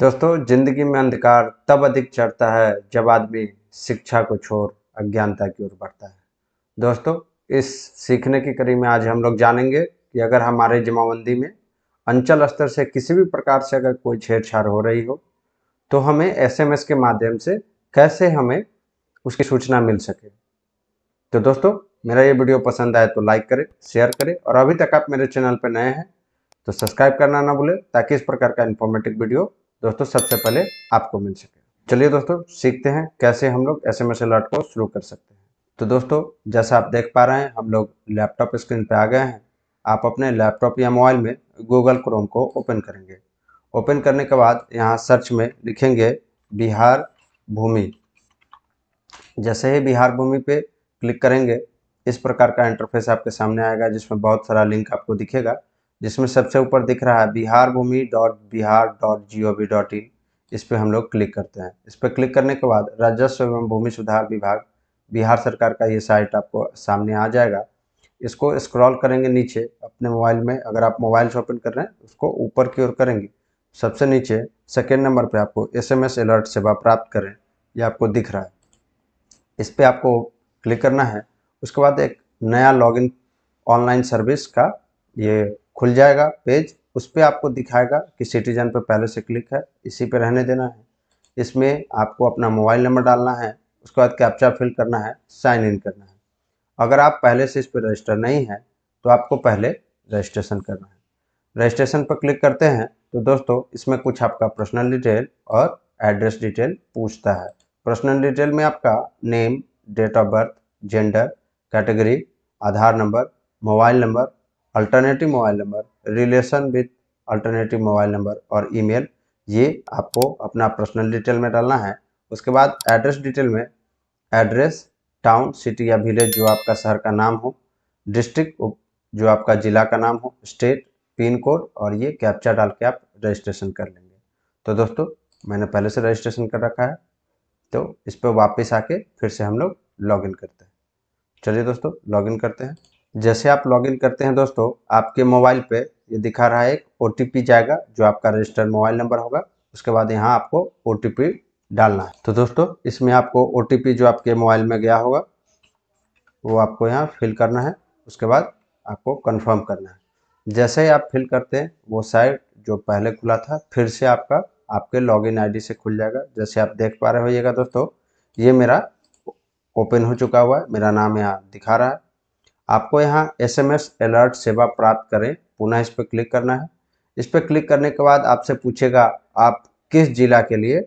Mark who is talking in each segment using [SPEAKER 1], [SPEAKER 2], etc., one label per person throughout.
[SPEAKER 1] दोस्तों जिंदगी में अंधकार तब अधिक चढ़ता है जब आदमी शिक्षा को छोड़ अज्ञानता की ओर बढ़ता है दोस्तों इस सीखने की कड़ी में आज हम लोग जानेंगे कि अगर हमारे जमाबंदी में अंचल स्तर से किसी भी प्रकार से अगर कोई छेड़छाड़ हो रही हो तो हमें एसएमएस के माध्यम से कैसे हमें उसकी सूचना मिल सके तो दोस्तों मेरा ये वीडियो पसंद आए तो लाइक करें शेयर करें और अभी तक आप मेरे चैनल पर नए हैं तो सब्सक्राइब करना ना भूलें ताकि इस प्रकार का इन्फॉर्मेटिव वीडियो दोस्तों सबसे पहले आपको मिल सके चलिए दोस्तों सीखते हैं कैसे हम लोग एस एम एस अलर्ट को शुरू कर सकते हैं तो दोस्तों जैसा आप देख पा रहे हैं हम लोग लैपटॉप स्क्रीन पर आ गए हैं आप अपने लैपटॉप या मोबाइल में गूगल क्रोम को ओपन करेंगे ओपन करने के बाद यहाँ सर्च में लिखेंगे बिहार भूमि जैसे ही बिहार भूमि पे क्लिक करेंगे इस प्रकार का इंटरफेस आपके सामने आएगा जिसमें बहुत सारा लिंक आपको दिखेगा जिसमें सबसे ऊपर दिख रहा है Bihar Bhumi dot Bihar dot g o v dot in इस पर हम लोग क्लिक करते हैं इस पर क्लिक करने के बाद राजस्व एवं भूमि सुधार विभाग बिहार सरकार का ये साइट आपको सामने आ जाएगा इसको स्क्रॉल करेंगे नीचे अपने मोबाइल में अगर आप मोबाइल से ओपन कर रहे हैं उसको ऊपर की ओर करेंगे सबसे नीचे सेकेंड नंबर पर आपको एस एम एस अलर्ट सेवा प्राप्त करें ये आपको दिख रहा है इस पर आपको क्लिक करना है उसके बाद एक नया लॉगिन ऑनलाइन सर्विस का ये खुल जाएगा पेज उस पर आपको दिखाएगा कि सिटीजन पर पहले से क्लिक है इसी पर रहने देना है इसमें आपको अपना मोबाइल नंबर डालना है उसके बाद कैप्चा फिल करना है साइन इन करना है अगर आप पहले से इस पर रजिस्टर नहीं है तो आपको पहले रजिस्ट्रेशन करना है रजिस्ट्रेशन पर क्लिक करते हैं तो दोस्तों इसमें कुछ आपका पर्सनल डिटेल और एड्रेस डिटेल पूछता है पर्सनल डिटेल में आपका name date of birth gender category Aadhaar number mobile number alternative mobile number relation with alternative mobile number और ईमेल ये आपको अपना पर्सनल डिटेल में डालना है उसके बाद एड्रेस डिटेल में एड्रेस टाउन सिटी या विलेज जो आपका शहर का नाम हो डिस्ट्रिक्ट जो आपका ज़िला का नाम हो स्टेट पिन कोड और ये कैप्चा डाल के आप रजिस्ट्रेशन कर लेंगे तो दोस्तों मैंने पहले से रजिस्ट्रेशन कर रखा है तो इस पर वापस आके फिर से हम लोग लॉगिन करते हैं चलिए दोस्तों लॉगिन करते हैं जैसे आप लॉगिन करते हैं दोस्तों आपके मोबाइल पे ये दिखा रहा है एक ओ जाएगा जो आपका रजिस्टर्ड मोबाइल नंबर होगा उसके बाद यहाँ आपको ओ डालना है तो दोस्तों इसमें आपको ओ जो आपके मोबाइल में गया होगा वो आपको यहाँ फिल करना है उसके बाद आपको कन्फर्म करना है जैसे ही आप फिल करते हैं वो साइट जो पहले खुला था फिर से आपका आपके लॉगिन आईडी से खुल जाएगा जैसे आप देख पा रहे होइएगा दोस्तों ये मेरा ओपन हो चुका हुआ है मेरा नाम यहाँ दिखा रहा है आपको यहाँ एस एम एस अलर्ट सेवा प्राप्त करें पुनः इस पर क्लिक करना है इस पर क्लिक करने के बाद आपसे पूछेगा आप किस जिला के लिए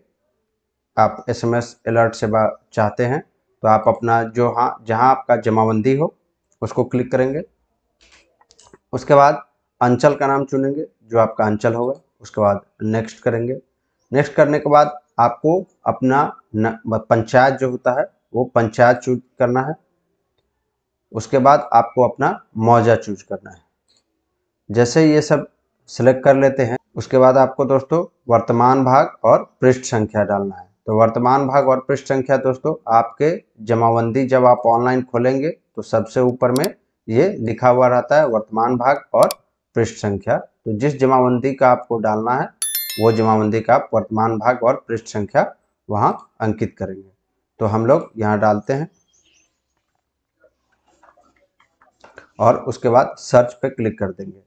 [SPEAKER 1] आप एस एम एस अलर्ट सेवा चाहते हैं तो आप अपना जो हाँ जहाँ आपका जमाबंदी हो उसको क्लिक करेंगे उसके बाद अंचल का नाम चुनेंगे जो आपका अंचल होगा उसके बाद नेक्स्ट करेंगे नेक्स्ट करने के बाद आपको अपना पंचायत जो होता है वो पंचायत चूज करना है उसके बाद आपको अपना मौजा चूज करना है जैसे ये सब सिलेक्ट कर लेते हैं उसके बाद आपको दोस्तों वर्तमान भाग और पृष्ठ संख्या डालना है तो वर्तमान भाग और पृष्ठ संख्या दोस्तों आपके जमाबंदी जब आप ऑनलाइन खोलेंगे तो सबसे ऊपर में ये लिखा हुआ रहता है वर्तमान भाग और पृष्ठ संख्या तो जिस जमाबंदी का आपको डालना है वो जमाबंदी का आप वर्तमान भाग और पृष्ठ संख्या वहाँ अंकित करेंगे तो हम लोग यहाँ डालते हैं और उसके बाद सर्च पे क्लिक कर देंगे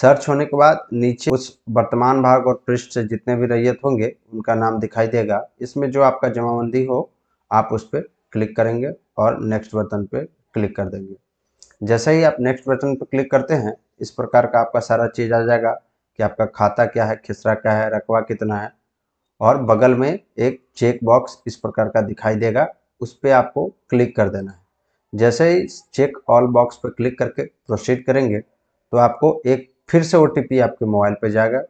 [SPEAKER 1] सर्च होने के बाद नीचे उस वर्तमान भाग और पृष्ठ से जितने भी रैयत होंगे उनका नाम दिखाई देगा इसमें जो आपका जमाबंदी हो आप उस पर क्लिक करेंगे और नेक्स्ट बटन पे क्लिक कर देंगे जैसे ही आप नेक्स्ट बटन पर क्लिक करते हैं इस प्रकार का आपका सारा चीज़ आ जाएगा कि आपका खाता क्या है खिसरा क्या है रकवा कितना है और बगल में एक चेक बॉक्स इस प्रकार का दिखाई देगा उस पर आपको क्लिक कर देना है जैसे ही चेक ऑल बॉक्स पर क्लिक करके प्रोसीड करेंगे तो आपको एक फिर से ओ आपके मोबाइल पर जाएगा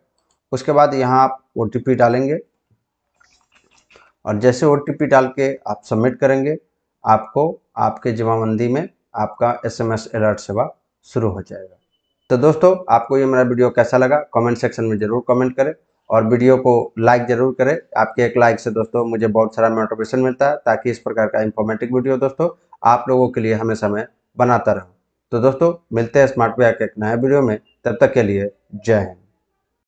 [SPEAKER 1] उसके बाद यहाँ आप ओ डालेंगे और जैसे ओ डाल के आप सबमिट करेंगे आपको आपके जमाबंदी में आपका एस एम एस अलर्ट सेवा शुरू हो जाएगा तो दोस्तों आपको ये मेरा वीडियो कैसा लगा कमेंट सेक्शन में ज़रूर कमेंट करें और वीडियो को लाइक ज़रूर करें आपके एक लाइक से दोस्तों मुझे बहुत सारा मोटिवेशन मिलता है ताकि इस प्रकार का इंफॉर्मेटिव वीडियो दोस्तों आप लोगों के लिए हमेशा मैं बनाता रहूँ तो दोस्तों मिलते हैं स्मार्ट के एक नए वीडियो में तब तक के लिए जय हिंद